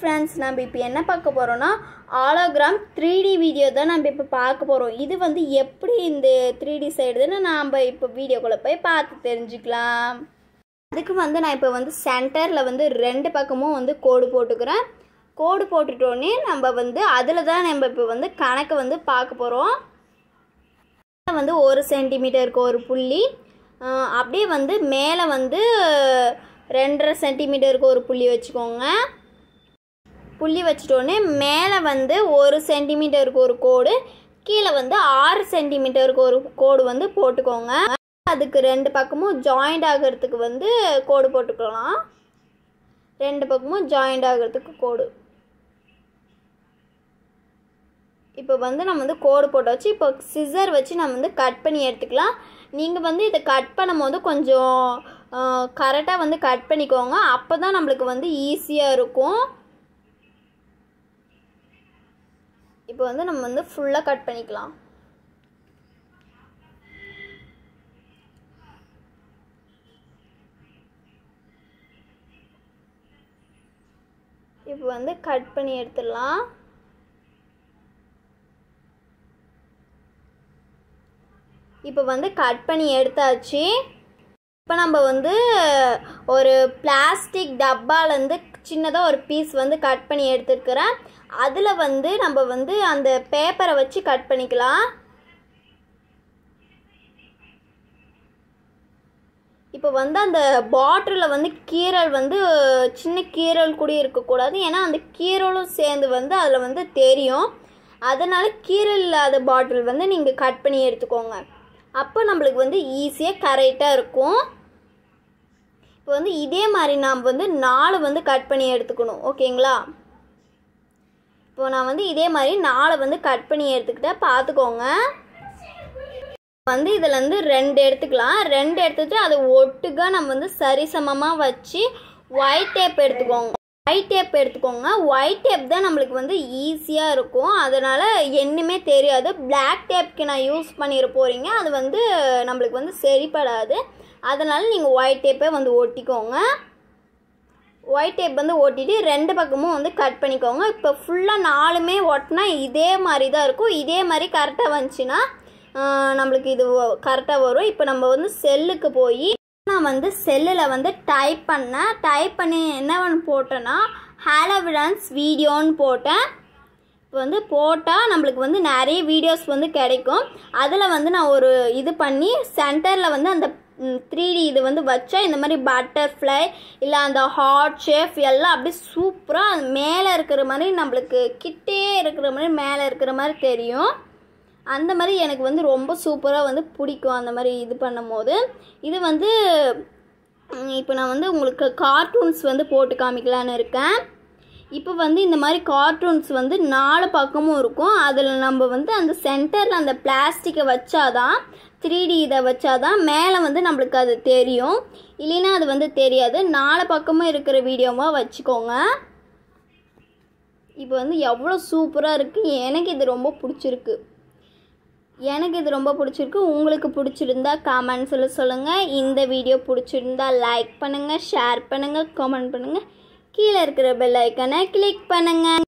friends நம்ம இப்போ என்ன பார்க்க போகிறோன்னா ஆலோகிராம் த்ரீ டி வீடியோ தான் நம்ம இப்போ பார்க்க போகிறோம் இது வந்து எப்படி இந்த த்ரீ டி சைடுதுன்னு நாம் இப்போ வீடியோக்குள்ளே போய் பார்த்து தெரிஞ்சுக்கலாம் அதுக்கு வந்து நான் இப்போ வந்து சென்டரில் வந்து ரெண்டு பக்கமும் வந்து கோடு போட்டுக்கிறேன் கோடு போட்டுட்டோன்னே நம்ம வந்து அதில் தான் நம்ம இப்போ வந்து கணக்கை வந்து பார்க்க போகிறோம் வந்து ஒரு சென்டிமீட்டருக்கு ஒரு புள்ளி அப்படியே வந்து மேலே வந்து ரெண்டரை சென்டிமீட்டருக்கு ஒரு புள்ளி வச்சுக்கோங்க புள்ளி வச்சிட்டோன்னே மேலே வந்து ஒரு சென்டிமீட்டருக்கு ஒரு கோடு கீழே வந்து ஆறு சென்டிமீட்டருக்கு ஒரு கோடு வந்து போட்டுக்கோங்க அதுக்கு ரெண்டு பக்கமும் ஜாயிண்ட் ஆகிறதுக்கு வந்து கோடு போட்டுக்கலாம் ரெண்டு பக்கமும் ஜாயிண்ட் ஆகிறதுக்கு கோடு இப்போ வந்து நம்ம வந்து கோடு போட்டாச்சு இப்போ சிசர் வச்சு நம்ம வந்து கட் பண்ணி எடுத்துக்கலாம் நீங்கள் வந்து இதை கட் பண்ணும் போது கொஞ்சம் கரெக்டாக வந்து கட் பண்ணிக்கோங்க அப்போ தான் நம்மளுக்கு வந்து ஈஸியாக இருக்கும் இப்போ வந்து நம்ம வந்து ஃபுல்லாக கட் பண்ணிக்கலாம் இப்போ வந்து கட் பண்ணி எடுத்துடலாம் இப்போ வந்து கட் பண்ணி எடுத்தாச்சு இப்போ நம்ம வந்து ஒரு பிளாஸ்டிக் டப்பாலேருந்து சின்னதாக ஒரு பீஸ் வந்து கட் பண்ணி எடுத்துருக்கிறேன் அதில் வந்து நம்ம வந்து அந்த பேப்பரை வச்சு கட் பண்ணிக்கலாம் இப்போ வந்து அந்த பாட்டிலில் வந்து கீரல் வந்து சின்ன கீரல் கூட இருக்கக்கூடாது ஏன்னா அந்த கீரலும் சேர்ந்து வந்து அதில் வந்து தெரியும் அதனால் கீரல் இல்லாத பாட்டில் வந்து நீங்கள் கட் பண்ணி எடுத்துக்கோங்க அப்போ நம்மளுக்கு வந்து ஈஸியாக கரெக்டாக இருக்கும் இப்போ வந்து இதே மாதிரி நாம் வந்து நாலு வந்து கட் பண்ணி எடுத்துக்கணும் ஓகேங்களா இப்போ நான் வந்து இதே மாதிரி நாளை வந்து கட் பண்ணி எடுத்துக்கிட்டேன் பார்த்துக்கோங்க வந்து இதுலேருந்து ரெண்டு எடுத்துக்கலாம் ரெண்டு எடுத்துகிட்டு அதை ஒட்டுக்க நம்ம வந்து சரிசமமாக வச்சு ஒயிட் டேப் எடுத்துக்கோங்க ஒயிட் டேப் எடுத்துக்கோங்க ஒயிட் டேப் தான் நம்மளுக்கு வந்து ஈஸியாக இருக்கும் அதனால் என்னமே தெரியாது பிளாக் டேப்க்கு நான் யூஸ் பண்ணிட போகிறீங்க அது வந்து நம்மளுக்கு வந்து சரிப்படாது அதனால் நீங்கள் ஒயிட் டேப்பே வந்து ஒட்டிக்கோங்க ஒயிட் டேப் வந்து ஓட்டிட்டு ரெண்டு பக்கமும் வந்து கட் பண்ணிக்கோங்க இப்போ ஃபுல்லாக நாலுமே ஒட்டினா இதே மாதிரி தான் இருக்கும் இதே மாதிரி கரெக்டாக வந்துச்சுன்னா நம்மளுக்கு இது கரெக்டாக வரும் இப்போ நம்ம வந்து செல்லுக்கு போய் நான் வந்து செல்லில் வந்து டைப் பண்ணேன் டைப் பண்ணி என்ன போட்டேன்னா ஹேலவிடன்ஸ் வீடியோன்னு போட்டேன் இப்போ வந்து போட்டால் நம்மளுக்கு வந்து நிறைய வீடியோஸ் வந்து கிடைக்கும் அதில் வந்து நான் ஒரு இது பண்ணி சென்டரில் வந்து அந்த த்ரீ டி இது வந்து வச்சா இந்த மாதிரி பட்டர்ஃப்ளை இல்லை அந்த ஹார்ட் ஷேப் எல்லாம் அப்படியே சூப்பராக மேலே இருக்கிற மாதிரி நம்மளுக்கு கிட்டே இருக்கிற மாதிரி மேலே இருக்கிற மாதிரி தெரியும் அந்த மாதிரி எனக்கு வந்து ரொம்ப சூப்பராக வந்து பிடிக்கும் அந்த மாதிரி இது பண்ணும் போது இது வந்து இப்போ நான் வந்து உங்களுக்கு கார்ட்டூன்ஸ் வந்து போட்டு காமிக்கலான்னு இருக்கேன் இப்போ வந்து இந்த மாதிரி கார்ட்டூன்ஸ் வந்து நாலு பக்கமும் இருக்கும் அதில் நம்ம வந்து அந்த சென்டரில் அந்த பிளாஸ்டிக்கை வச்சாதான் த்ரீ டி இதை தான் மேலே வந்து நம்மளுக்கு அது தெரியும் இல்லைன்னா அது வந்து தெரியாது நாலு பக்கமும் இருக்கிற வீடியோவாக வச்சுக்கோங்க இப்போ வந்து எவ்வளோ சூப்பராக இருக்குது எனக்கு இது ரொம்ப பிடிச்சிருக்கு எனக்கு இது ரொம்ப பிடிச்சிருக்கு உங்களுக்கு பிடிச்சிருந்தா காமெண்ட்ஸில் சொல்லுங்கள் இந்த வீடியோ பிடிச்சிருந்தா லைக் பண்ணுங்கள் ஷேர் பண்ணுங்கள் கமெண்ட் பண்ணுங்கள் கீழே இருக்கிற பெல் ஐக்கனை கிளிக் பண்ணுங்கள்